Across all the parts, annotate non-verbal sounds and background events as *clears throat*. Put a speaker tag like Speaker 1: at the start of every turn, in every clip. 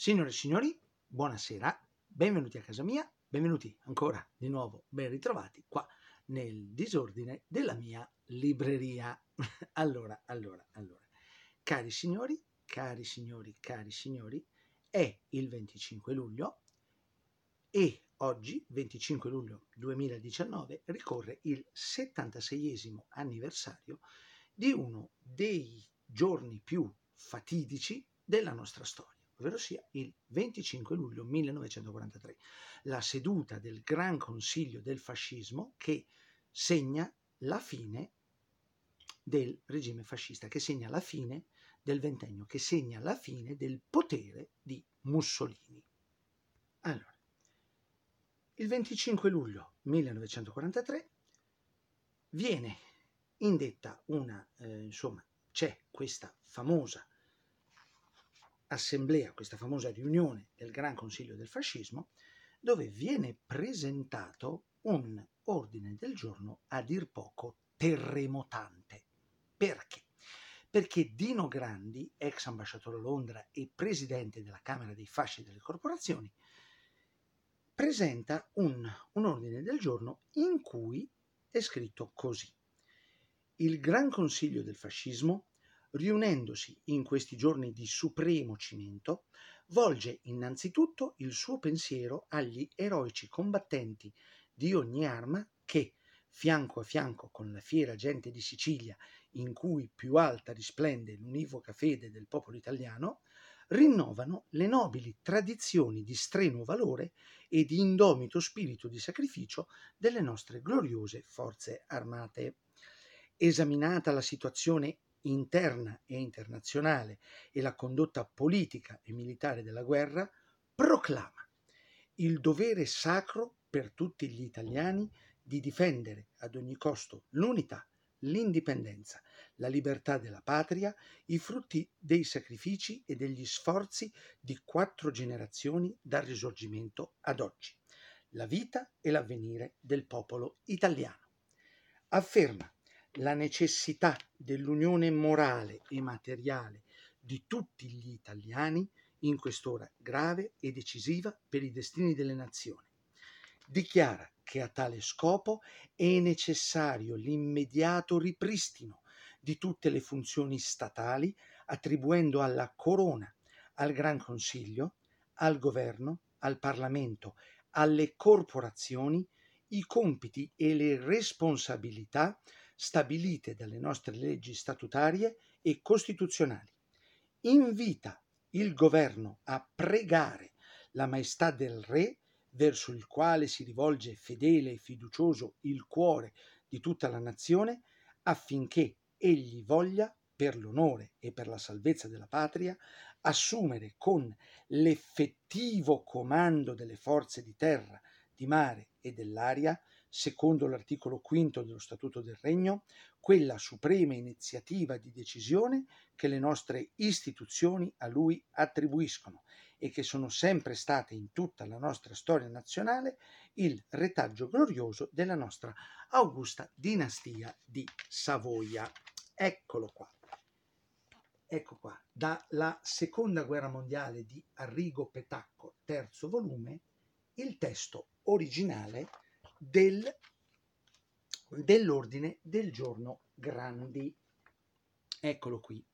Speaker 1: Signore e signori, buonasera, benvenuti a casa mia, benvenuti ancora di nuovo, ben ritrovati qua nel disordine della mia libreria. *laughs* allora, allora, allora, cari signori, cari signori, cari signori, è il 25 luglio e oggi, 25 luglio 2019, ricorre il 76 anniversario di uno dei giorni più fatidici della nostra storia ovvero sia il 25 luglio 1943, la seduta del Gran Consiglio del Fascismo che segna la fine del regime fascista, che segna la fine del ventennio, che segna la fine del potere di Mussolini. Allora, il 25 luglio 1943 viene indetta una, eh, insomma, c'è questa famosa assemblea, questa famosa riunione del Gran Consiglio del Fascismo, dove viene presentato un ordine del giorno a dir poco terremotante. Perché? Perché Dino Grandi, ex ambasciatore a Londra e presidente della Camera dei Fasci e delle Corporazioni, presenta un, un ordine del giorno in cui è scritto così. Il Gran Consiglio del Fascismo riunendosi in questi giorni di supremo cimento, volge innanzitutto il suo pensiero agli eroici combattenti di ogni arma che, fianco a fianco con la fiera gente di Sicilia, in cui più alta risplende l'univoca fede del popolo italiano, rinnovano le nobili tradizioni di strenuo valore e di indomito spirito di sacrificio delle nostre gloriose forze armate. Esaminata la situazione interna e internazionale e la condotta politica e militare della guerra, proclama il dovere sacro per tutti gli italiani di difendere ad ogni costo l'unità, l'indipendenza, la libertà della patria, i frutti dei sacrifici e degli sforzi di quattro generazioni dal risorgimento ad oggi, la vita e l'avvenire del popolo italiano. Afferma la necessità dell'unione morale e materiale di tutti gli italiani in quest'ora grave e decisiva per i destini delle nazioni. Dichiara che a tale scopo è necessario l'immediato ripristino di tutte le funzioni statali attribuendo alla Corona, al Gran Consiglio, al Governo, al Parlamento, alle corporazioni i compiti e le responsabilità stabilite dalle nostre leggi statutarie e costituzionali. Invita il governo a pregare la maestà del re verso il quale si rivolge fedele e fiducioso il cuore di tutta la nazione affinché egli voglia, per l'onore e per la salvezza della patria, assumere con l'effettivo comando delle forze di terra, di mare e dell'aria secondo l'articolo 5 dello Statuto del Regno, quella suprema iniziativa di decisione che le nostre istituzioni a lui attribuiscono e che sono sempre state in tutta la nostra storia nazionale il retaggio glorioso della nostra augusta dinastia di Savoia. Eccolo qua. Ecco qua, dalla seconda guerra mondiale di Arrigo Petacco, terzo volume, il testo originale del, dell'ordine del giorno Grandi. Eccolo qui,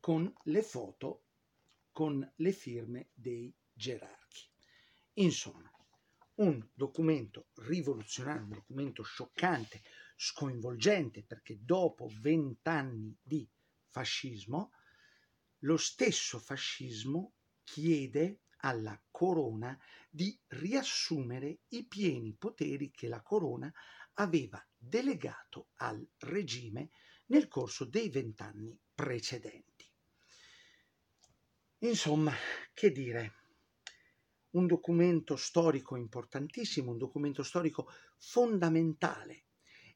Speaker 1: con le foto, con le firme dei gerarchi. Insomma, un documento rivoluzionario, un documento scioccante, sconvolgente, perché dopo vent'anni di fascismo, lo stesso fascismo chiede alla corona di riassumere i pieni poteri che la corona aveva delegato al regime nel corso dei vent'anni precedenti. Insomma, che dire, un documento storico importantissimo, un documento storico fondamentale.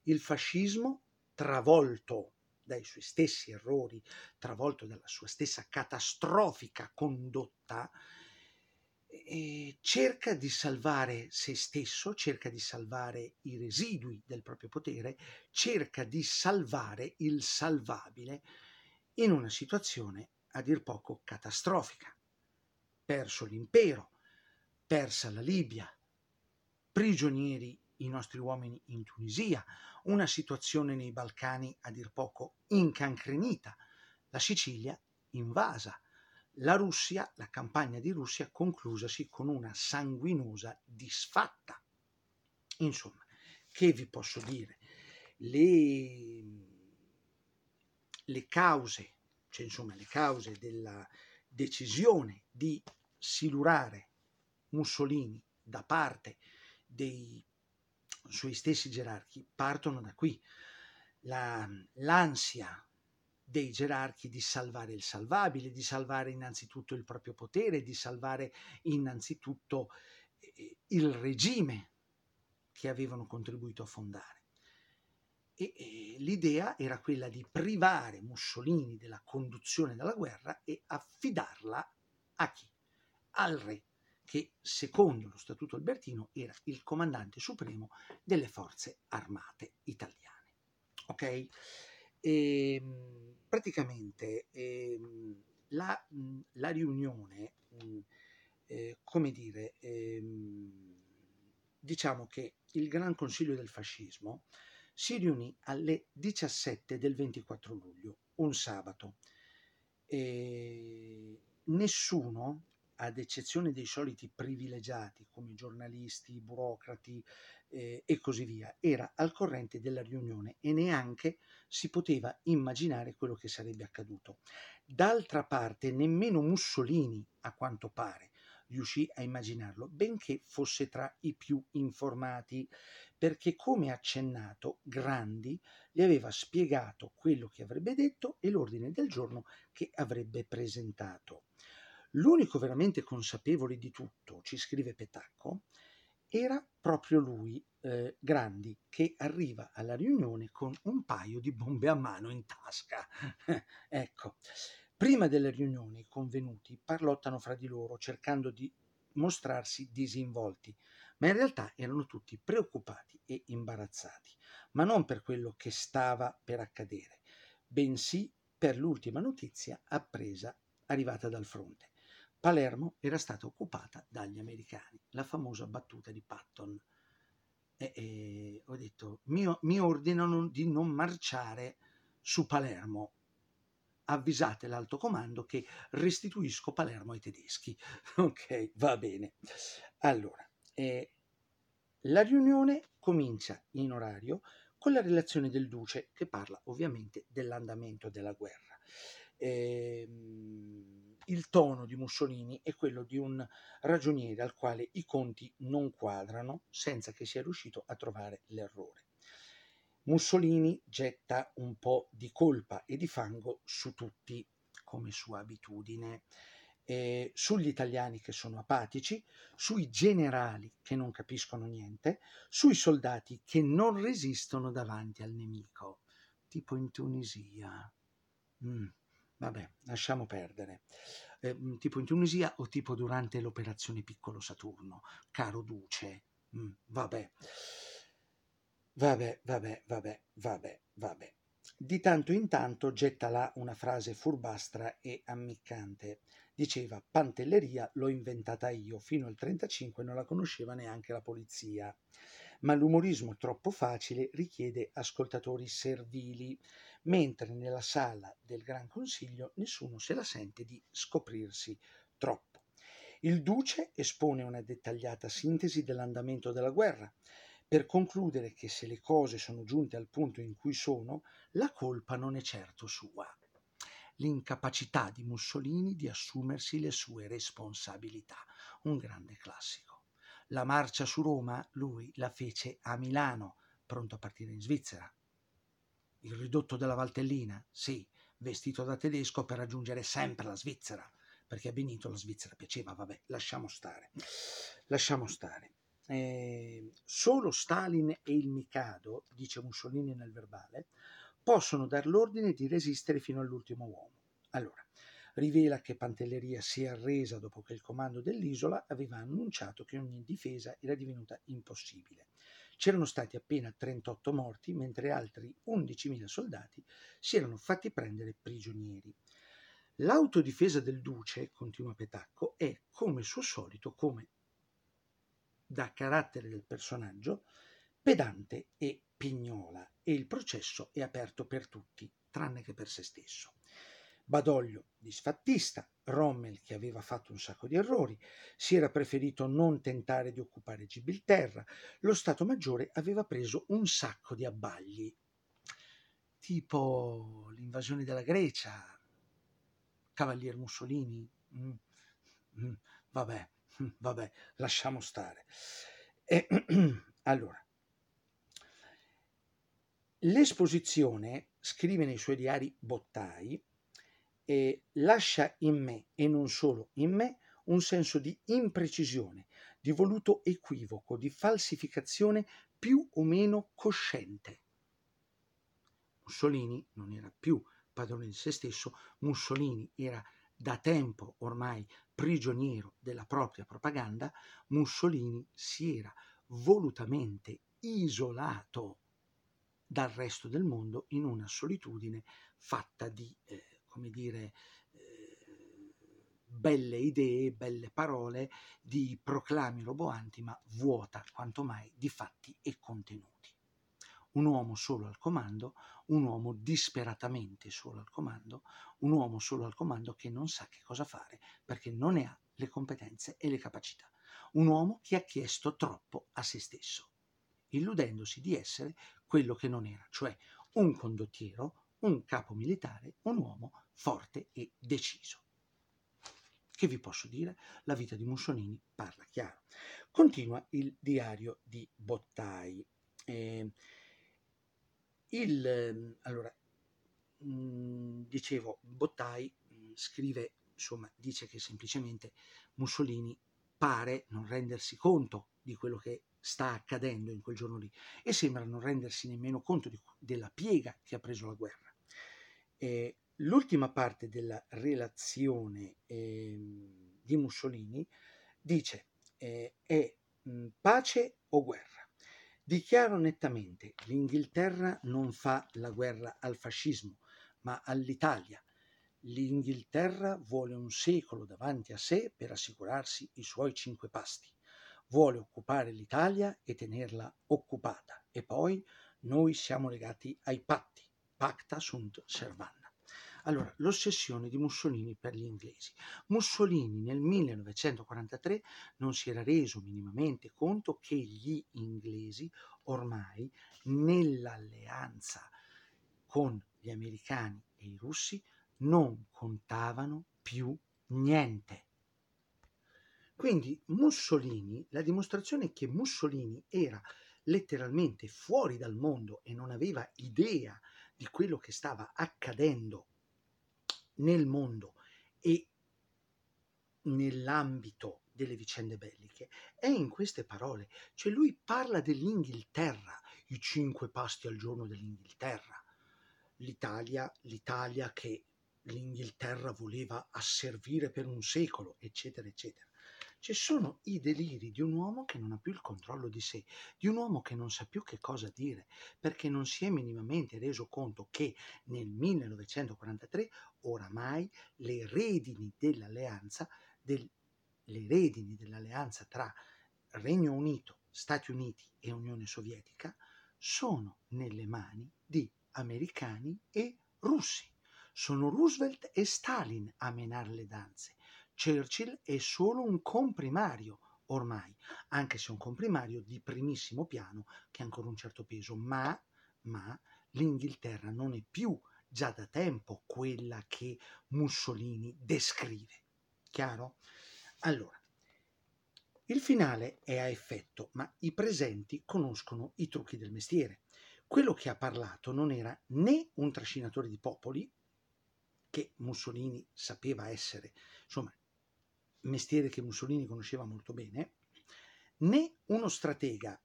Speaker 1: Il fascismo, travolto dai suoi stessi errori, travolto dalla sua stessa catastrofica condotta, eh, cerca di salvare se stesso, cerca di salvare i residui del proprio potere, cerca di salvare il salvabile in una situazione a dir poco catastrofica. Perso l'impero, persa la Libia, prigionieri i nostri uomini in Tunisia, una situazione nei Balcani a dir poco incancrenita, la Sicilia invasa la Russia, la campagna di Russia conclusasi con una sanguinosa disfatta. Insomma, che vi posso dire? Le, le cause, cioè insomma le cause della decisione di silurare Mussolini da parte dei suoi stessi gerarchi partono da qui. La, l'ansia dei gerarchi di salvare il salvabile, di salvare innanzitutto il proprio potere, di salvare innanzitutto eh, il regime che avevano contribuito a fondare. E, e, l'idea era quella di privare Mussolini della conduzione della guerra e affidarla a chi? Al re, che secondo lo Statuto Albertino era il comandante supremo delle forze armate italiane. Ok? E, ehm, praticamente eh, la, mhmm, la, riunione, mhmm, eh, come dire, eh, diciamo che il Gran Consiglio del Fascismo si riunì alle 17 del 24 luglio, un sabato. Ehm, nessuno ad eccezione dei soliti privilegiati come giornalisti, burocrati eh, e così via, era al corrente della riunione e neanche si poteva immaginare quello che sarebbe accaduto. D'altra parte, nemmeno Mussolini, a quanto pare, riuscì a immaginarlo, benché fosse tra i più informati, perché come accennato Grandi gli aveva spiegato quello che avrebbe detto e l'ordine del giorno che avrebbe presentato. L'unico veramente consapevole di tutto, ci scrive Petacco, era proprio lui, eh, Grandi, che arriva alla riunione con un paio di bombe a mano in tasca. *laughs* ecco, prima della riunione i convenuti parlottano fra di loro cercando di mostrarsi disinvolti, ma in realtà erano tutti preoccupati e imbarazzati, ma non per quello che stava per accadere, bensì per l'ultima notizia appresa arrivata dal fronte. Palermo era stata occupata dagli americani, la famosa battuta di Patton. E, e ho detto, mi, mi ordinano di non marciare su Palermo, avvisate l'alto comando che restituisco Palermo ai tedeschi. *laughs* ok, va bene. Allora, eh, la riunione comincia in orario con la relazione del Duce che parla ovviamente dell'andamento della guerra. Eh, il tono di Mussolini è quello di un ragioniere al quale i conti non quadrano senza che sia riuscito a trovare l'errore. Mussolini getta un po' di colpa e di fango su tutti, come sua abitudine, eh, sugli italiani che sono apatici, sui generali che non capiscono niente, sui soldati che non resistono davanti al nemico, tipo in Tunisia. Mm. Vabbè, lasciamo perdere. Eh, mm, tipo in Tunisia o tipo durante l'operazione Piccolo Saturno, caro Duce. Mm, vabbè. Vabbè, vabbè, vabbè, vabbè, vabbè. Di tanto in tanto getta là una frase furbastra e ammiccante. Diceva Pantelleria l'ho inventata io, fino al 35 non la conosceva neanche la polizia ma l'umorismo troppo facile richiede ascoltatori servili, mentre nella sala del Gran Consiglio nessuno se la sente di scoprirsi troppo. Il Duce espone una dettagliata sintesi dell'andamento della guerra, per concludere che se le cose sono giunte al punto in cui sono, la colpa non è certo sua. L'incapacità di Mussolini di assumersi le sue responsabilità. Un grande classico. La marcia su Roma lui la fece a Milano, pronto a partire in Svizzera. Il ridotto della Valtellina, sì, vestito da tedesco per raggiungere sempre la Svizzera, perché a Benito la Svizzera piaceva, vabbè, lasciamo stare. Lasciamo stare. Eh, solo Stalin e il Mikado, dice Mussolini nel verbale, possono dar l'ordine di resistere fino all'ultimo uomo. Allora, rivela che Pantelleria si è arresa dopo che il comando dell'isola aveva annunciato che ogni difesa era divenuta impossibile. C'erano stati appena 38 morti, mentre altri 11.000 soldati si erano fatti prendere prigionieri. L'autodifesa del duce, continua Petacco, è come suo solito, come da carattere del personaggio, pedante e pignola e il processo è aperto per tutti, tranne che per se stesso. Badoglio disfattista, Rommel che aveva fatto un sacco di errori, si era preferito non tentare di occupare Gibilterra, lo Stato Maggiore aveva preso un sacco di abbagli, tipo l'invasione della Grecia, Cavalier Mussolini, mm, mm, vabbè, *laughs* vabbè, lasciamo stare. E, *clears throat* allora, l'esposizione, scrive nei suoi diari Bottai, eh, lascia in me, e non solo in me, un senso di imprecisione, di voluto equivoco, di falsificazione più o meno cosciente. Mussolini non era più padrone di se stesso, Mussolini era da tempo ormai prigioniero della propria propaganda, Mussolini si era volutamente isolato dal resto del mondo in una solitudine fatta di eh, come dire, eh, belle idee, belle parole di proclami roboanti, ma vuota quanto mai di fatti e contenuti. Un uomo solo al comando, un uomo disperatamente solo al comando, un uomo solo al comando che non sa che cosa fare perché non ne ha le competenze e le capacità. Un uomo che ha chiesto troppo a se stesso illudendosi di essere quello che non era, cioè un condottiero, un capo militare, un uomo forte e deciso. Che vi posso dire? La vita di Mussolini parla chiaro. Continua il diario di Bottai. Eh, il, allora, mh, mm, dicevo, Bottai mh, mm, scrive, insomma, dice che semplicemente Mussolini pare non rendersi conto di quello che sta accadendo in quel giorno lì e sembra non rendersi nemmeno conto di, della piega che ha preso la guerra. Eh, l'ultima parte della relazione eh, di Mussolini dice eh, è pace o guerra. Dichiaro nettamente l'Inghilterra non fa la guerra al fascismo, ma all'Italia. L'Inghilterra vuole un secolo davanti a sé per assicurarsi i suoi cinque pasti. Vuole occupare l'Italia e tenerla occupata. E poi noi siamo legati ai patti pacta sunt servanda. Allora, l'ossessione di Mussolini per gli inglesi. Mussolini nel 1943 non si era reso minimamente conto che gli inglesi ormai nell'alleanza con gli americani e i russi non contavano più niente. Quindi Mussolini, la dimostrazione che Mussolini era letteralmente fuori dal mondo e non aveva idea eh, di quello che stava accadendo nel mondo e nell'ambito delle vicende belliche è in queste parole, cioè lui parla dell'Inghilterra, i cinque pasti al giorno dell'Inghilterra, l'Italia, l'Italia che l'Inghilterra voleva asservire per un secolo, eccetera, eccetera. Ci sono i deliri di un uomo che non ha più il controllo di sé, di un uomo che non sa più che cosa dire, perché non si è minimamente reso conto che nel 1943 oramai le redini dell'alleanza, del, le redini dell'alleanza tra Regno Unito, Stati Uniti e Unione Sovietica sono nelle mani di americani e russi. Sono Roosevelt e Stalin a menare le danze Churchill è solo un comprimario ormai, anche se un comprimario di primissimo piano che ha ancora un certo peso, ma, ma l'Inghilterra non è più già da tempo quella che Mussolini descrive. Chiaro? Allora, il finale è a effetto, ma i presenti conoscono i trucchi del mestiere. Quello che ha parlato non era né un trascinatore di popoli, che Mussolini sapeva essere, insomma, mestiere che Mussolini conosceva molto bene, né uno stratega,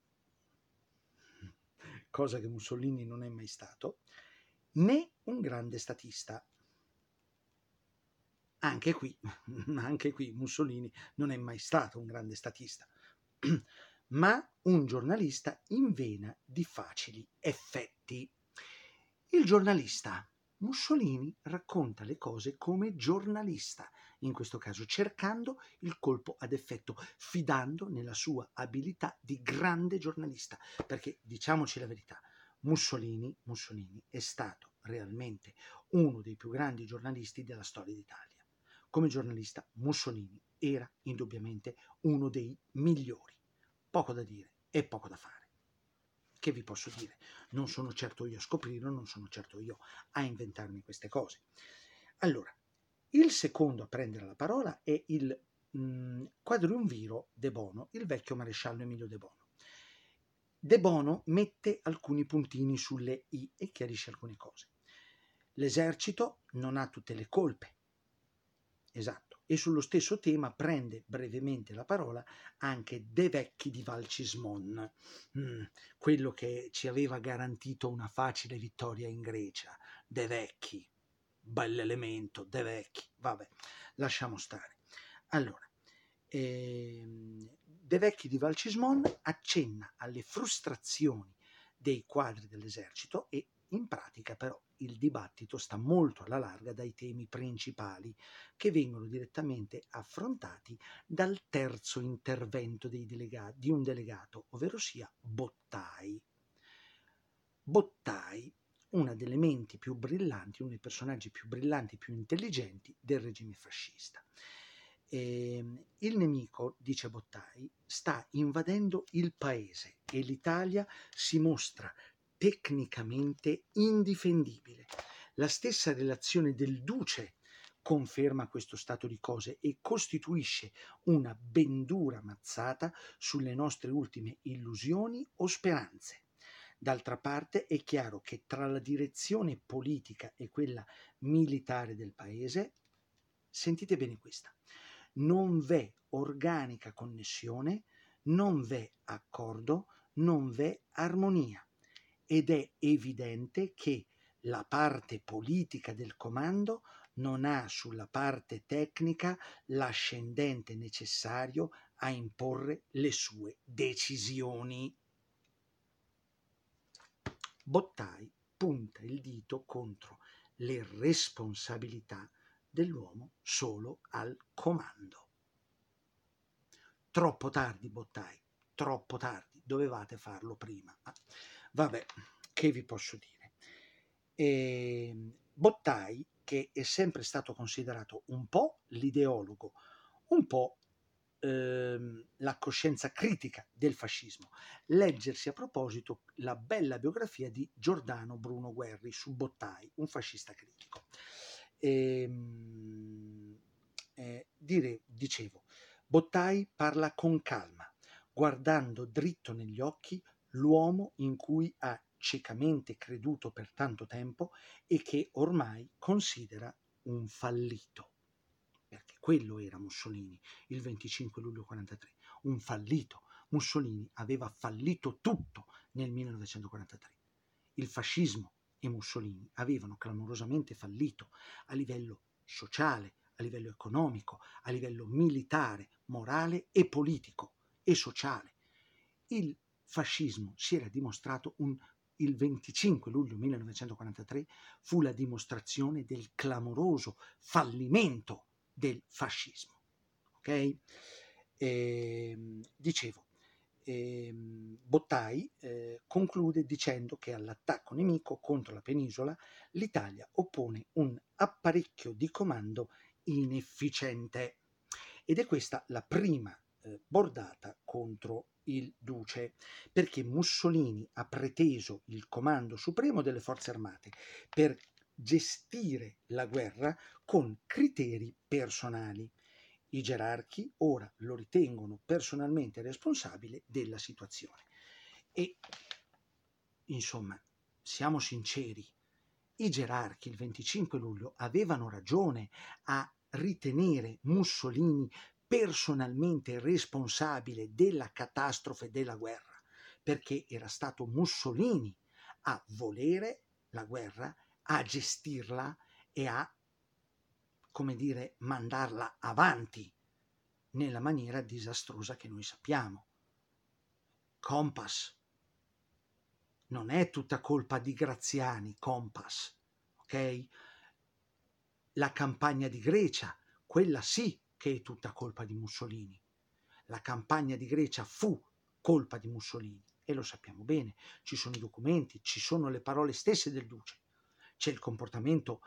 Speaker 1: cosa che Mussolini non è mai stato, né un grande statista. Anche qui, *laughs* anche qui Mussolini non è mai stato un grande statista, *clears throat* ma un giornalista in vena di facili effetti. Il giornalista Mussolini racconta le cose come giornalista, in questo caso, cercando il colpo ad effetto, fidando nella sua abilità di grande giornalista, perché diciamoci la verità, Mussolini, Mussolini è stato realmente uno dei più grandi giornalisti della storia d'Italia. Come giornalista Mussolini era indubbiamente uno dei migliori. Poco da dire e poco da fare. Che vi posso dire? Non sono certo io a scoprirlo, non sono certo io a inventarmi queste cose. Allora, il secondo a prendere la parola è il mh, mm, quadriunviro De Bono, il vecchio maresciallo Emilio De Bono. De Bono mette alcuni puntini sulle i e chiarisce alcune cose. L'esercito non ha tutte le colpe. Esatto. E sullo stesso tema prende brevemente la parola anche De Vecchi di Valcismon, mm, quello che ci aveva garantito una facile vittoria in Grecia. De Vecchi, bell'elemento, De Vecchi, vabbè, lasciamo stare. Allora, ehm, De Vecchi di Valcismon accenna alle frustrazioni dei quadri dell'esercito e in pratica però il dibattito sta molto alla larga dai temi principali che vengono direttamente affrontati dal terzo intervento delega- di un delegato, ovvero sia Bottai. Bottai una delle menti più brillanti, uno dei personaggi più brillanti, e più intelligenti del regime fascista. E, ehm, il nemico, dice Bottai, sta invadendo il paese e l'Italia si mostra tecnicamente indifendibile. La stessa relazione del duce conferma questo stato di cose e costituisce una ben dura mazzata sulle nostre ultime illusioni o speranze. D'altra parte è chiaro che tra la direzione politica e quella militare del paese, sentite bene questa, non v'è organica connessione, non v'è accordo, non v'è armonia ed è evidente che la parte politica del comando non ha sulla parte tecnica l'ascendente necessario a imporre le sue decisioni. Bottai punta il dito contro le responsabilità dell'uomo solo al comando. Troppo tardi, Bottai, troppo tardi, dovevate farlo prima. Ah, vabbè, che vi posso dire? E ehm, Bottai, che è sempre stato considerato un po' l'ideologo, un po' ehm, la coscienza critica del fascismo. Leggersi a proposito la bella biografia di Giordano Bruno Guerri su Bottai, un fascista critico. Ehm, eh, dire, dicevo, Bottai parla con calma, guardando dritto negli occhi l'uomo in cui ha ciecamente creduto per tanto tempo e che ormai considera un fallito. Quello era Mussolini il 25 luglio 43, un fallito. Mussolini aveva fallito tutto nel 1943. Il fascismo e Mussolini avevano clamorosamente fallito a livello sociale, a livello economico, a livello militare, morale e politico e sociale. Il fascismo si era dimostrato un il 25 luglio 1943 fu la dimostrazione del clamoroso fallimento del fascismo. Ok? E, ehm, dicevo, e, ehm, Bottai eh, conclude dicendo che all'attacco nemico contro la penisola l'Italia oppone un apparecchio di comando inefficiente ed è questa la prima eh, bordata contro il duce, perché Mussolini ha preteso il comando supremo delle forze armate per gestire la guerra con criteri personali. I gerarchi ora lo ritengono personalmente responsabile della situazione. E insomma, siamo sinceri, i gerarchi il 25 luglio avevano ragione a ritenere Mussolini personalmente responsabile della catastrofe della guerra, perché era stato Mussolini a volere la guerra a gestirla e a, come dire, mandarla avanti nella maniera disastrosa che noi sappiamo. Compass. Non è tutta colpa di Graziani, Compass, ok? La campagna di Grecia, quella sì che è tutta colpa di Mussolini. La campagna di Grecia fu colpa di Mussolini e lo sappiamo bene, ci sono i documenti, ci sono le parole stesse del Duce c'è il comportamento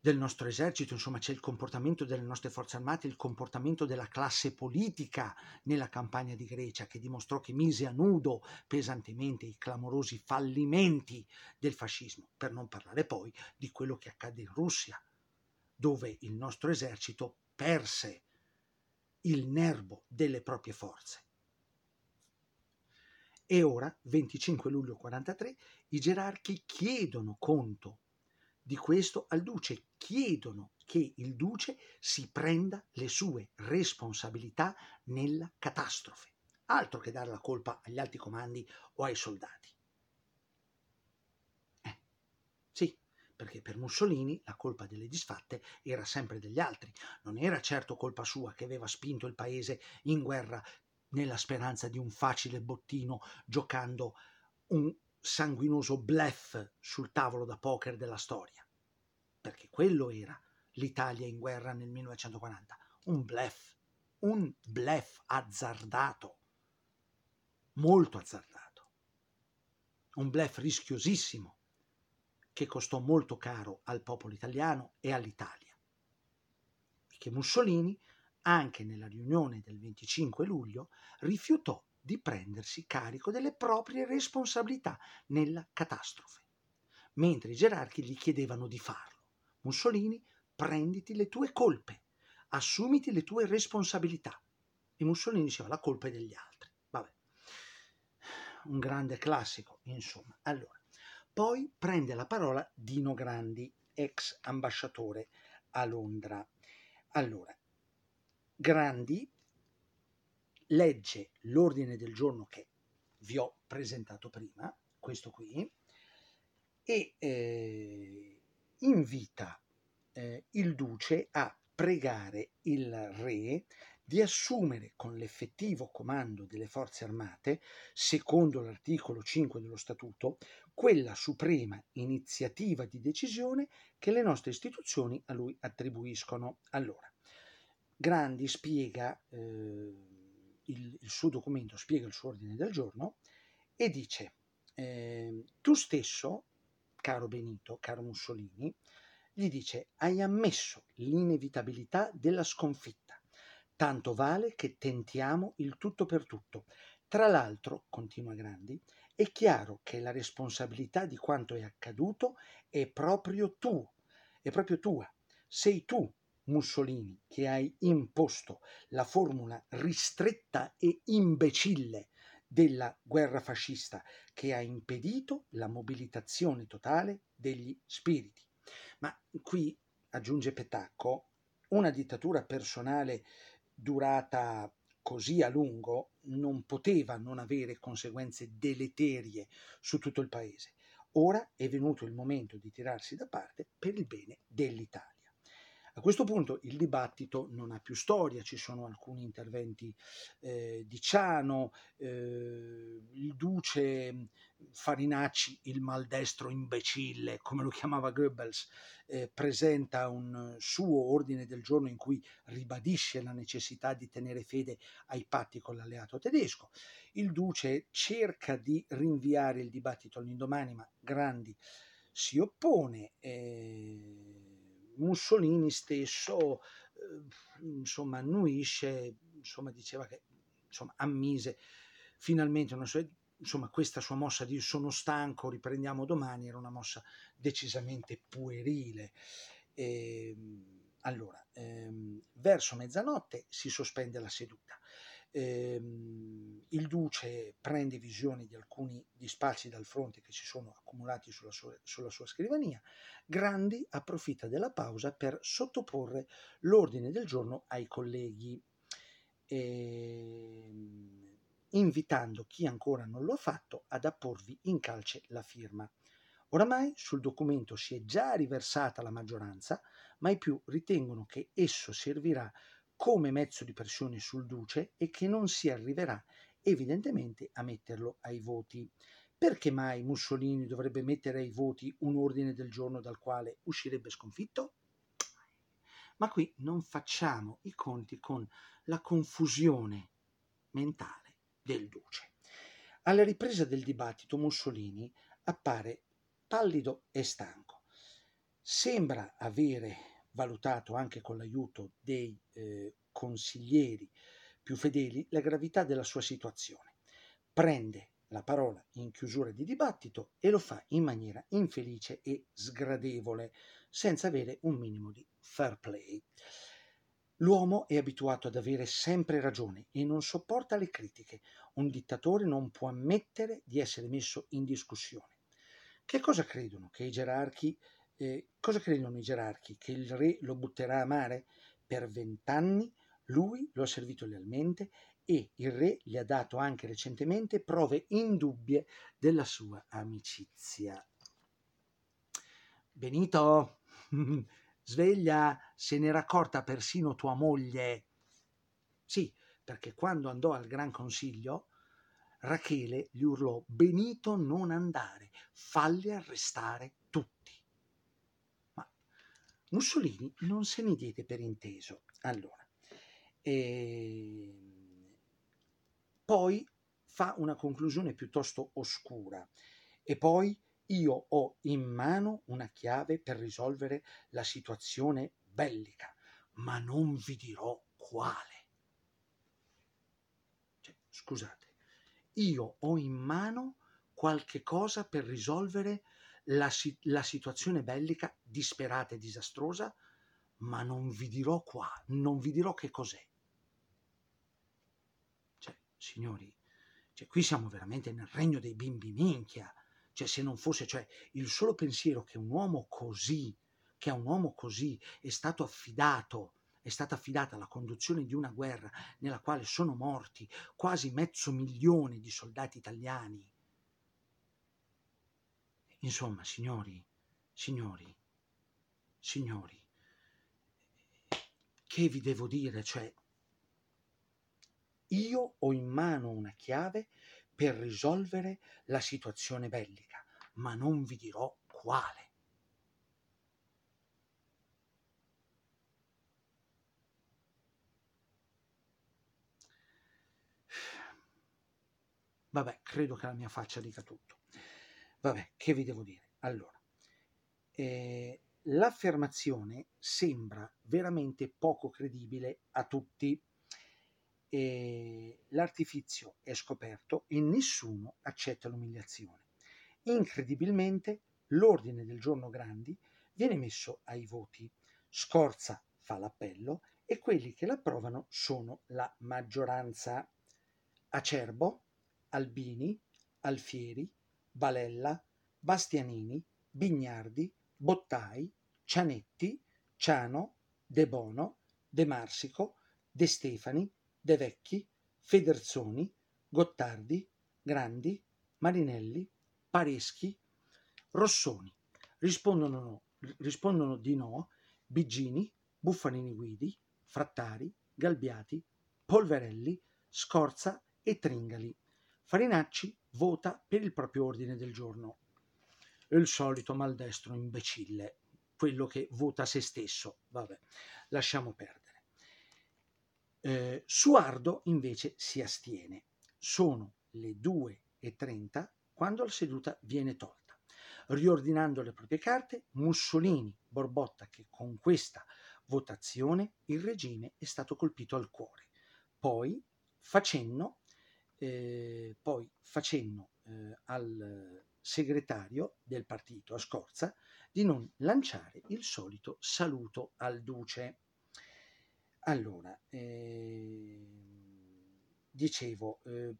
Speaker 1: del nostro esercito, insomma c'è il comportamento delle nostre forze armate, il comportamento della classe politica nella campagna di Grecia che dimostrò che mise a nudo pesantemente i clamorosi fallimenti del fascismo, per non parlare poi di quello che accadde in Russia, dove il nostro esercito perse il nervo delle proprie forze. E ora, 25 luglio 43, i gerarchi chiedono conto di questo al duce, chiedono che il duce si prenda le sue responsabilità nella catastrofe, altro che dare la colpa agli alti comandi o ai soldati. Eh, sì, perché per Mussolini la colpa delle disfatte era sempre degli altri, non era certo colpa sua che aveva spinto il paese in guerra nella speranza di un facile bottino giocando un sanguinoso bluff sul tavolo da poker della storia. Perché quello era l'Italia in guerra nel 1940, un bluff, un bluff azzardato, molto azzardato, un bluff rischiosissimo che costò molto caro al popolo italiano e all'Italia e che Mussolini anche nella riunione del 25 luglio, rifiutò di prendersi carico delle proprie responsabilità nella catastrofe, mentre i gerarchi gli chiedevano di farlo. Mussolini, prenditi le tue colpe, assumiti le tue responsabilità. E Mussolini diceva la colpa è degli altri. Vabbè, un grande classico, insomma. Allora, poi prende la parola Dino Grandi, ex ambasciatore a Londra. Allora, Grandi legge l'ordine del giorno che vi ho presentato prima, questo qui, e eh, invita eh, il duce a pregare il re di assumere con l'effettivo comando delle forze armate, secondo l'articolo 5 dello Statuto, quella suprema iniziativa di decisione che le nostre istituzioni a lui attribuiscono. Allora, Grandi spiega eh, il, il, suo documento, spiega il suo ordine del giorno e dice eh, tu stesso, caro Benito, caro Mussolini, gli dice hai ammesso l'inevitabilità della sconfitta, tanto vale che tentiamo il tutto per tutto. Tra l'altro, continua Grandi, è chiaro che la responsabilità di quanto è accaduto è proprio tu, è proprio tua. Sei tu Mussolini, che hai imposto la formula ristretta e imbecille della guerra fascista, che ha impedito la mobilitazione totale degli spiriti. Ma qui, aggiunge Petacco, una dittatura personale durata così a lungo non poteva non avere conseguenze deleterie su tutto il paese. Ora è venuto il momento di tirarsi da parte per il bene dell'Italia. A questo punto il dibattito non ha più storia, ci sono alcuni interventi eh, di Ciano, eh, il duce Farinacci, il maldestro imbecille, come lo chiamava Goebbels, eh, presenta un suo ordine del giorno in cui ribadisce la necessità di tenere fede ai patti con l'alleato tedesco. Il duce cerca di rinviare il dibattito all'indomani, ma Grandi si oppone. Eh, Mussolini stesso eh, insomma annuisce, insomma diceva che insomma, ammise finalmente sua, insomma, questa sua mossa di sono stanco, riprendiamo domani, era una mossa decisamente puerile. E, ehm, allora, ehm, verso mezzanotte si sospende la seduta. Ehm, il Duce prende visione di alcuni dispacci dal fronte che si sono accumulati sulla sua, sulla sua scrivania. Grandi approfitta della pausa per sottoporre l'ordine del giorno ai colleghi, ehm, invitando chi ancora non lo ha fatto ad apporvi in calce la firma. Oramai sul documento si è già riversata la maggioranza, ma i più ritengono che esso servirà come mezzo di pressione sul Duce e che non si arriverà evidentemente a metterlo ai voti. Perché mai Mussolini dovrebbe mettere ai voti un ordine del giorno dal quale uscirebbe sconfitto? Ma qui non facciamo i conti con la confusione mentale del Duce. Alla ripresa del dibattito Mussolini appare pallido e stanco. Sembra avere valutato anche con l'aiuto dei eh, consiglieri più fedeli la gravità della sua situazione. Prende la parola in chiusura di dibattito e lo fa in maniera infelice e sgradevole, senza avere un minimo di fair play. L'uomo è abituato ad avere sempre ragione e non sopporta le critiche. Un dittatore non può ammettere di essere messo in discussione. Che cosa credono che i gerarchi eh, cosa credono i gerarchi? Che il re lo butterà a mare? Per vent'anni lui lo ha servito lealmente e il re gli ha dato anche recentemente prove indubbie della sua amicizia. Benito, *laughs* sveglia, se n'era accorta persino tua moglie. Sì, perché quando andò al Gran Consiglio, Rachele gli urlò Benito non andare, falli arrestare Mussolini non se ne diede per inteso. Allora, e... Ehm, poi fa una conclusione piuttosto oscura e poi io ho in mano una chiave per risolvere la situazione bellica, ma non vi dirò quale. Cioè, scusate, io ho in mano qualche cosa per risolvere la la, la situazione bellica disperata e disastrosa, ma non vi dirò qua, non vi dirò che cos'è. Cioè, signori, cioè, qui siamo veramente nel regno dei bimbi minchia. Cioè, se non fosse, cioè, il solo pensiero che un uomo così, che a un uomo così è stato affidato, è stata affidata la conduzione di una guerra nella quale sono morti quasi mezzo milione di soldati italiani, Insomma, signori, signori, signori, che vi devo dire? Cioè, io ho in mano una chiave per risolvere la situazione bellica, ma non vi dirò quale. Vabbè, credo che la mia faccia dica tutto. Vabbè, che vi devo dire? Allora, eh, l'affermazione sembra veramente poco credibile a tutti. Eh, l'artificio è scoperto e nessuno accetta l'umiliazione. Incredibilmente, l'ordine del giorno Grandi viene messo ai voti. Scorza fa l'appello e quelli che l'approvano sono la maggioranza. Acerbo, Albini, Alfieri, Valella, Bastianini, Bignardi, Bottai, Cianetti, Ciano, De Bono, De Marsico, De Stefani, De Vecchi, Federzoni, Gottardi, Grandi, Marinelli, Pareschi, Rossoni. Rispondono, no, rispondono di no Biggini, Buffanini Guidi, Frattari, Galbiati, Polverelli, Scorza e Tringali. Farinacci vota per il proprio ordine del giorno. Il solito maldestro imbecille, quello che vota se stesso. Vabbè, lasciamo perdere. Eh, Suardo invece si astiene. Sono le 2.30 quando la seduta viene tolta. Riordinando le proprie carte, Mussolini borbotta che con questa votazione il regime è stato colpito al cuore. Poi, facenno eh, poi facenno eh, al segretario del partito a Scorza di non lanciare il solito saluto al duce. Allora, eh, dicevo, eh,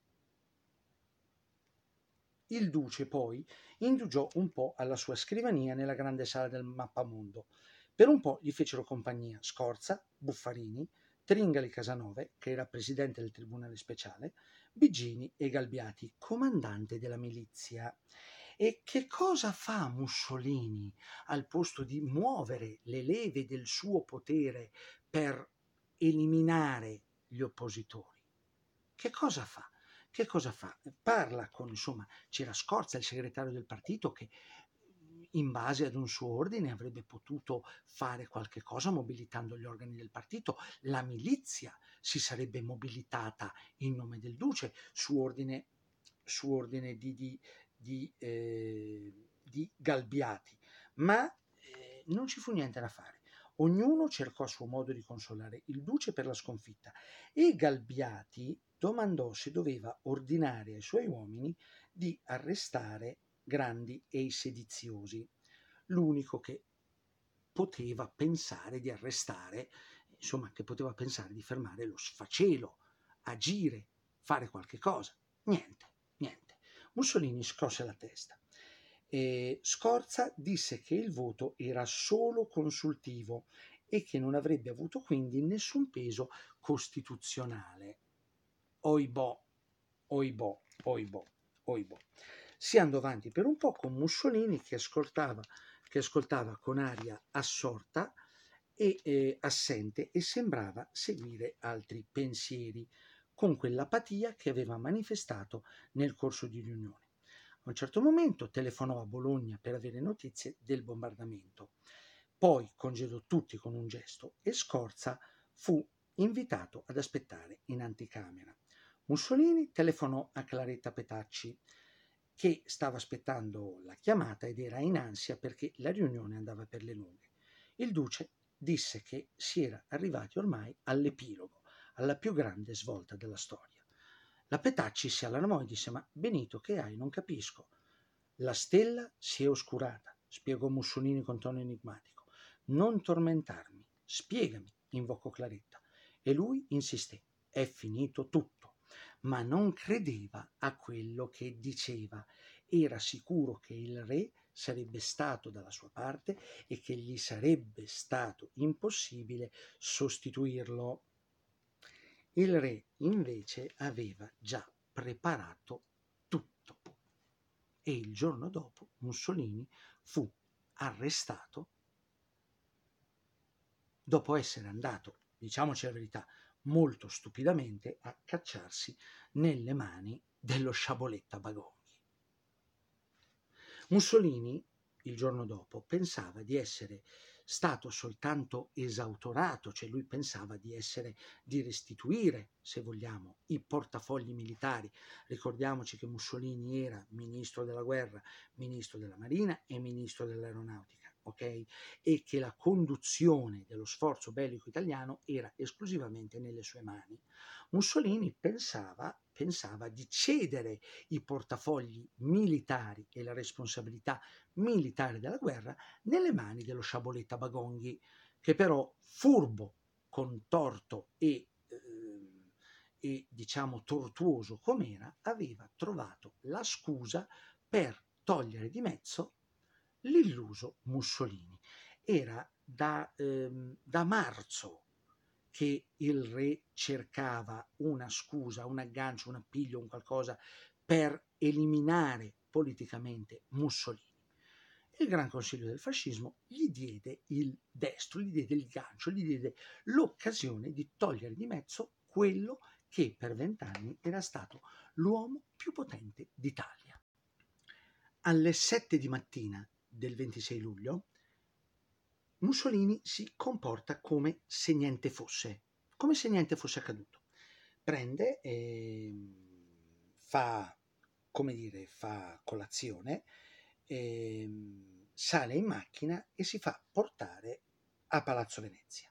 Speaker 1: il duce poi indugiò un po' alla sua scrivania nella grande sala del mappamondo. Per un po' gli fecero compagnia Scorza, Buffarini, Tringali Casanove, che era presidente del Tribunale Speciale, Bigini e Galbiati, comandante della milizia. E che cosa fa Mussolini al posto di muovere le leve del suo potere per eliminare gli oppositori? Che cosa fa? Che cosa fa? Parla con, insomma, c'era Scorza, il segretario del partito, che in base ad un suo ordine avrebbe potuto fare qualche cosa mobilitando gli organi del partito, la milizia si sarebbe mobilitata in nome del duce su ordine, su ordine di, di, di, eh, di, Galbiati, ma eh, non ci fu niente da fare. Ognuno cercò a suo modo di consolare il duce per la sconfitta e Galbiati domandò se doveva ordinare ai suoi uomini di arrestare grandi e i sediziosi, l'unico che poteva pensare di arrestare, insomma che poteva pensare di fermare lo sfacelo, agire, fare qualche cosa. Niente, niente. Mussolini scosse la testa. E Scorza disse che il voto era solo consultivo e che non avrebbe avuto quindi nessun peso costituzionale. Oibò, oibò, oibò, oibò si andò avanti per un po' con Mussolini che ascoltava, che ascoltava con aria assorta e eh, assente e sembrava seguire altri pensieri con quell'apatia che aveva manifestato nel corso di riunione. A un certo momento telefonò a Bologna per avere notizie del bombardamento. Poi congedò tutti con un gesto e Scorza fu invitato ad aspettare in anticamera. Mussolini telefonò a Claretta Petacci che stava aspettando la chiamata ed era in ansia perché la riunione andava per le lunghe. Il duce disse che si era arrivati ormai all'epilogo, alla più grande svolta della storia. La Petacci si allarmò e disse: Ma Benito, che hai? Non capisco. La stella si è oscurata, spiegò Mussolini con tono enigmatico. Non tormentarmi, spiegami, invocò Claretta. E lui insisté: È finito tutto ma non credeva a quello che diceva. Era sicuro che il re sarebbe stato dalla sua parte e che gli sarebbe stato impossibile sostituirlo. Il re invece aveva già preparato tutto e il giorno dopo Mussolini fu arrestato dopo essere andato, diciamoci la verità, molto stupidamente a cacciarsi nelle mani dello sciaboletta Bagogni. Mussolini, il giorno dopo, pensava di essere stato soltanto esautorato, cioè lui pensava di, essere, di restituire, se vogliamo, i portafogli militari. Ricordiamoci che Mussolini era ministro della guerra, ministro della marina e ministro dell'aeronautica ok? E che la conduzione dello sforzo bellico italiano era esclusivamente nelle sue mani. Mussolini pensava, pensava di cedere i portafogli militari e la responsabilità militare della guerra nelle mani dello sciaboletta Bagonghi, che però furbo, contorto e ehm, e diciamo tortuoso com'era, aveva trovato la scusa per togliere di mezzo l'illuso Mussolini. Era da, ehm, da marzo che il re cercava una scusa, un aggancio, un appiglio, un qualcosa per eliminare politicamente Mussolini. Il Gran Consiglio del Fascismo gli diede il destro, gli diede il gancio, gli diede l'occasione di togliere di mezzo quello che per vent'anni era stato l'uomo più potente d'Italia. Alle sette di mattina del 26 luglio, Mussolini si comporta come se niente fosse, come se niente fosse accaduto. Prende e mm, fa, come dire, fa colazione, mm, sale in macchina e si fa portare a Palazzo Venezia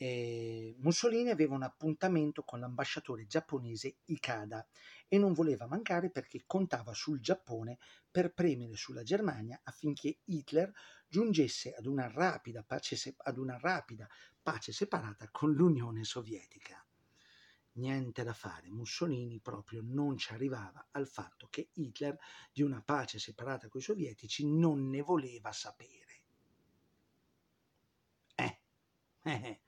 Speaker 1: eh, Mussolini aveva un appuntamento con l'ambasciatore giapponese Ikada e non voleva mancare perché contava sul Giappone per premere sulla Germania affinché Hitler giungesse ad una rapida pace, se- ad una rapida pace separata con l'Unione Sovietica. Niente da fare, Mussolini proprio non ci arrivava al fatto che Hitler di una pace separata con i sovietici non ne voleva sapere. Eh, eh, eh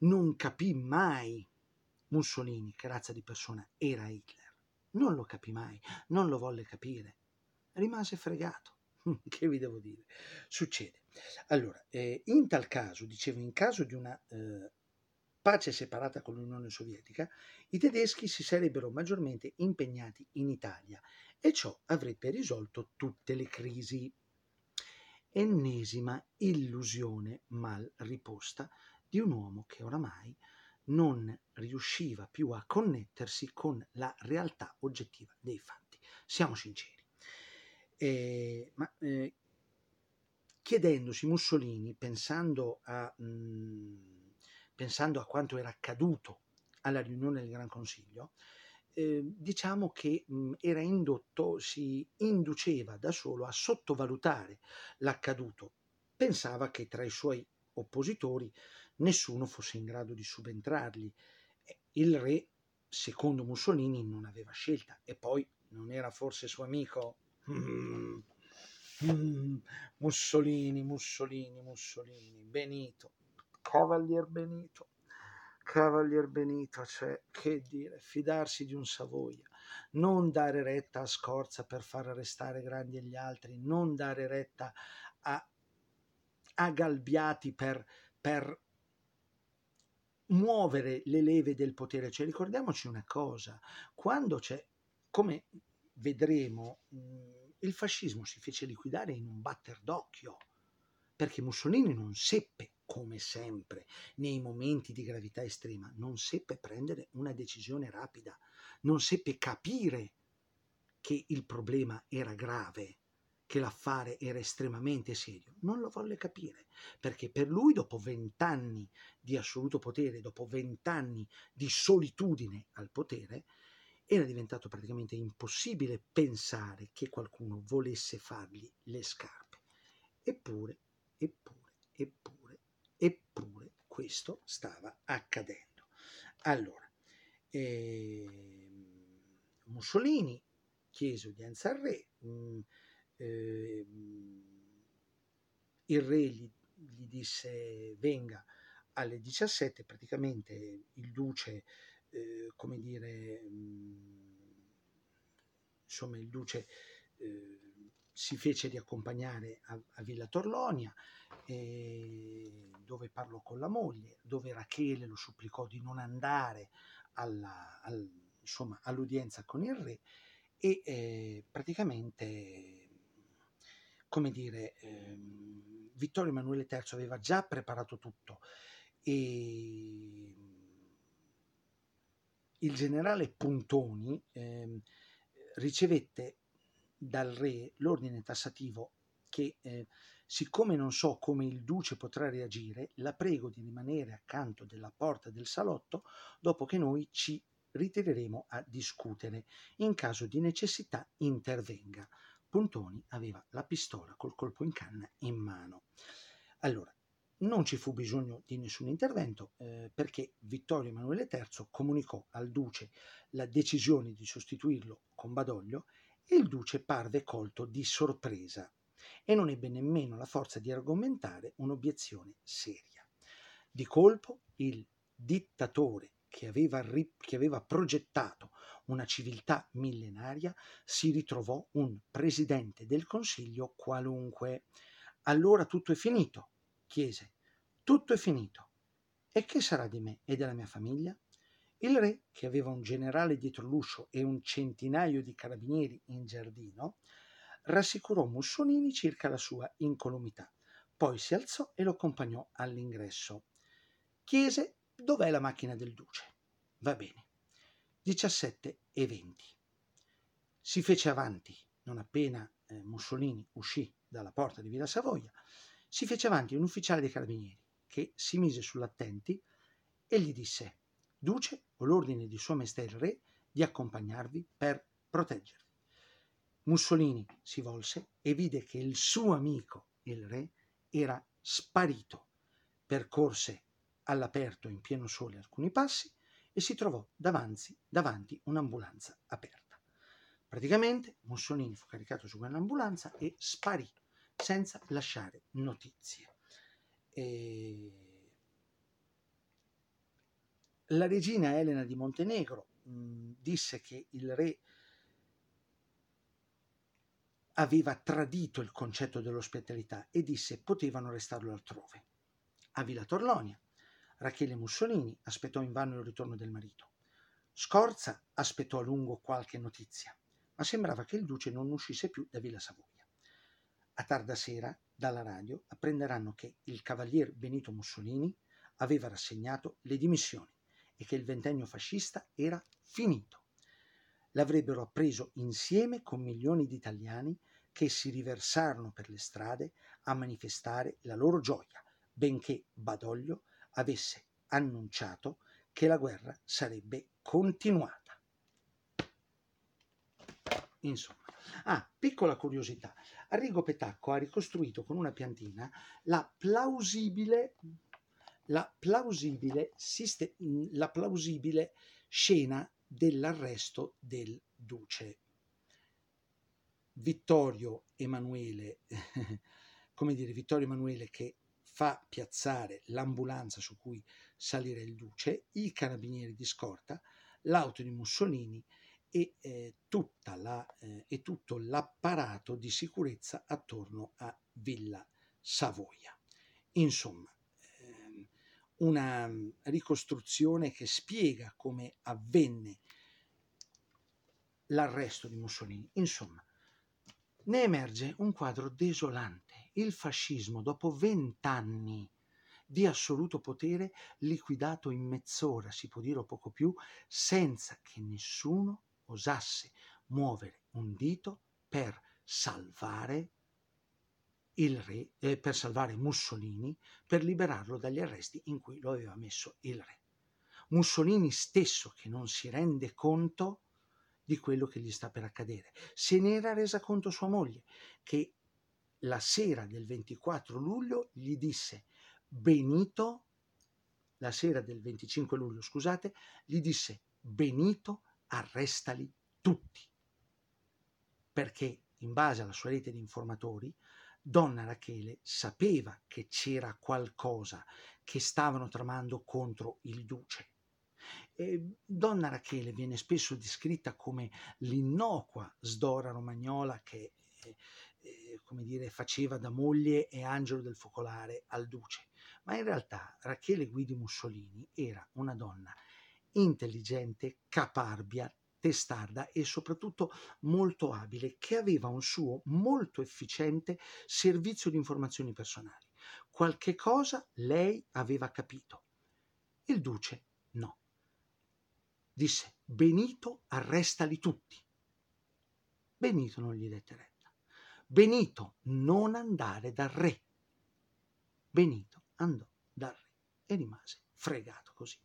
Speaker 1: non capì mai Mussolini che razza di persona era Hitler. Non lo capì mai, non lo volle capire. Rimase fregato. *laughs* che vi devo dire? Succede. Allora, eh, in tal caso, dicevo, in caso di una eh, pace separata con l'Unione Sovietica, i tedeschi si sarebbero maggiormente impegnati in Italia e ciò avrebbe risolto tutte le crisi. Ennesima illusione mal riposta di un uomo che oramai non riusciva più a connettersi con la realtà oggettiva dei fatti. Siamo sinceri. Eh, ma eh, chiedendosi Mussolini, pensando a, mh, mm, pensando a, quanto era accaduto alla riunione del Gran Consiglio, eh, diciamo che mh, mm, era indotto, si induceva da solo a sottovalutare l'accaduto. Pensava che tra i suoi oppositori nessuno fosse in grado di subentrargli. Il re, secondo Mussolini, non aveva scelta e poi non era forse suo amico. Mm, mm, Mussolini, Mussolini, Mussolini, Benito, Cavalier Benito. Cavalier Benito, cioè che dire, fidarsi di un Savoia, non dare retta a Scorza per far arrestare Grandi e gli altri, non dare retta a, a Galbiati per, per muovere le leve del potere. Cioè, ricordiamoci una cosa, quando c'è, come vedremo, mm, il fascismo si fece liquidare in un batter d'occhio, perché Mussolini non seppe, come sempre, nei momenti di gravità estrema, non seppe prendere una decisione rapida, non seppe capire che il problema era grave che l'affare era estremamente serio, non lo volle capire, perché per lui dopo vent'anni di assoluto potere, dopo vent'anni di solitudine al potere, era diventato praticamente impossibile pensare che qualcuno volesse fargli le scarpe. Eppure, eppure, eppure, eppure questo stava accadendo. Allora, eh, Mussolini chiese udienza al re, mh, eh, il re gli, gli, disse venga alle 17, praticamente il duce, eh, come dire, mh, mm, insomma il duce eh, si fece riaccompagnare a, a Villa Torlonia, dove parlò con la moglie, dove Rachele lo supplicò di non andare alla, al, insomma, all'udienza con il re e eh, praticamente come dire, ehm, Vittorio Emanuele III aveva già preparato tutto e mm, il generale Puntoni ehm, ricevette dal re l'ordine tassativo che eh, siccome non so come il duce potrà reagire, la prego di rimanere accanto della porta del salotto dopo che noi ci ritireremo a discutere. In caso di necessità intervenga. Pontoni aveva la pistola col colpo in canna in mano. Allora, non ci fu bisogno di nessun intervento eh, perché Vittorio Emanuele III comunicò al duce la decisione di sostituirlo con Badoglio e il duce parve colto di sorpresa e non ebbe nemmeno la forza di argomentare un'obiezione seria. Di colpo il dittatore che aveva, ri- che aveva progettato una civiltà millenaria, si ritrovò un presidente del Consiglio qualunque. Allora tutto è finito, chiese. Tutto è finito. E che sarà di me e della mia famiglia? Il re, che aveva un generale dietro l'uscio e un centinaio di carabinieri in giardino, rassicurò Mussolini circa la sua incolumità. Poi si alzò e lo accompagnò all'ingresso. Chiese dov'è la macchina del duce. Va bene. 17 e 20. Si fece avanti, non appena eh, Mussolini uscì dalla porta di Villa Savoia, si fece avanti un ufficiale dei carabinieri che si mise sull'attenti e gli disse Duce, ho l'ordine di Sua Maestà il Re di accompagnarvi per proteggervi. Mussolini si volse e vide che il suo amico, il Re, era sparito. Percorse all'aperto in pieno sole alcuni passi e si trovò davanti, davanti un'ambulanza aperta. Praticamente Mussolini fu caricato su quell'ambulanza e sparì senza lasciare notizie. E... La regina Elena di Montenegro mh, disse che il re aveva tradito il concetto dell'ospitalità e disse potevano restarlo altrove. A Villa Torlonia Rachele Mussolini aspettò invano il ritorno del marito. Scorza aspettò a lungo qualche notizia, ma sembrava che il duce non uscisse più da Villa Savoia. A tarda sera, dalla radio, apprenderanno che il cavalier Benito Mussolini aveva rassegnato le dimissioni e che il ventennio fascista era finito. L'avrebbero appreso insieme con milioni di italiani che si riversarono per le strade a manifestare la loro gioia, benché Badoglio avesse annunciato che la guerra sarebbe continuata. Insomma, ah, piccola curiosità, Arrigo Petacco ha ricostruito con una piantina la plausibile, la plausibile, siste, la plausibile scena dell'arresto del duce. Vittorio Emanuele, *laughs* come dire, Vittorio Emanuele che fa piazzare l'ambulanza su cui salire il duce, i carabinieri di scorta, l'auto di Mussolini e, eh, la, eh, e tutto l'apparato di sicurezza attorno a Villa Savoia. Insomma, ehm, una mm, ricostruzione che spiega come avvenne l'arresto di Mussolini. Insomma, ne emerge un quadro desolante il fascismo, dopo vent'anni di assoluto potere, liquidato in mezz'ora, si può dire o poco più, senza che nessuno osasse muovere un dito per salvare il re, eh, per salvare Mussolini, per liberarlo dagli arresti in cui lo aveva messo il re. Mussolini stesso che non si rende conto di quello che gli sta per accadere. Se ne era resa conto sua moglie, che la sera del 24 luglio gli disse Benito, la sera del 25 luglio, scusate, gli disse Benito arrestali tutti, perché in base alla sua rete di informatori, donna Rachele sapeva che c'era qualcosa che stavano tramando contro il duce. E donna Rachele viene spesso descritta come l'innocua Sdora Romagnola che eh, eh, come dire, faceva da moglie e angelo del focolare al duce, ma in realtà Rachele Guidi Mussolini era una donna intelligente, caparbia, testarda e soprattutto molto abile, che aveva un suo molto efficiente servizio di informazioni personali. Qualche cosa lei aveva capito. Il duce no. Disse, Benito, arrestali tutti. Benito non gli dette retta. Benito non andare dal re. Benito andò dal re e rimase fregato così.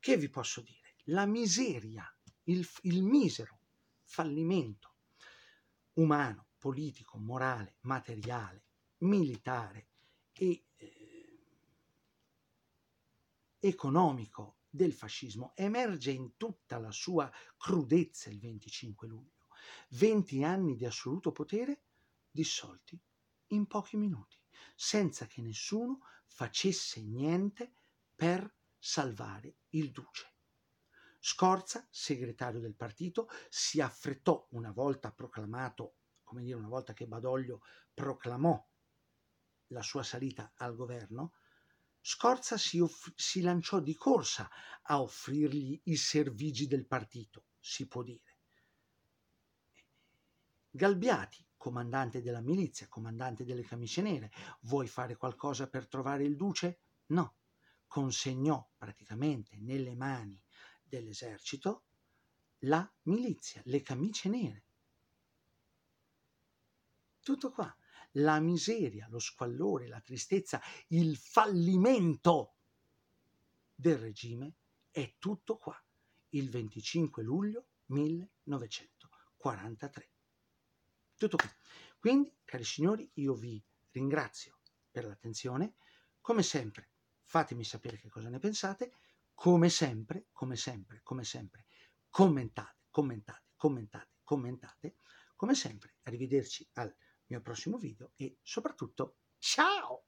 Speaker 1: Che vi posso dire? La miseria, il, il misero fallimento umano, politico, morale, materiale, militare e eh, economico del fascismo emerge in tutta la sua crudezza il 25 luglio. 20 anni di assoluto potere dissolti in pochi minuti, senza che nessuno facesse niente per salvare il duce. Scorza, segretario del partito, si affrettò una volta proclamato, come dire, una volta che Badoglio proclamò la sua salita al governo, Scorza si, off- si lanciò di corsa a offrirgli i servigi del partito, si può dire. Galbiati, comandante della milizia, comandante delle camicie nere, vuoi fare qualcosa per trovare il duce? No, consegnò praticamente nelle mani dell'esercito la milizia, le camicie nere. Tutto qua. La miseria, lo squallore, la tristezza, il fallimento del regime è tutto qua, il 25 luglio 1943. Tutto qui. Quindi, cari signori, io vi ringrazio per l'attenzione. Come sempre, fatemi sapere che cosa ne pensate. Come sempre, come sempre, come sempre, commentate, commentate, commentate, commentate. Come sempre, arrivederci al mio prossimo video e soprattutto ciao!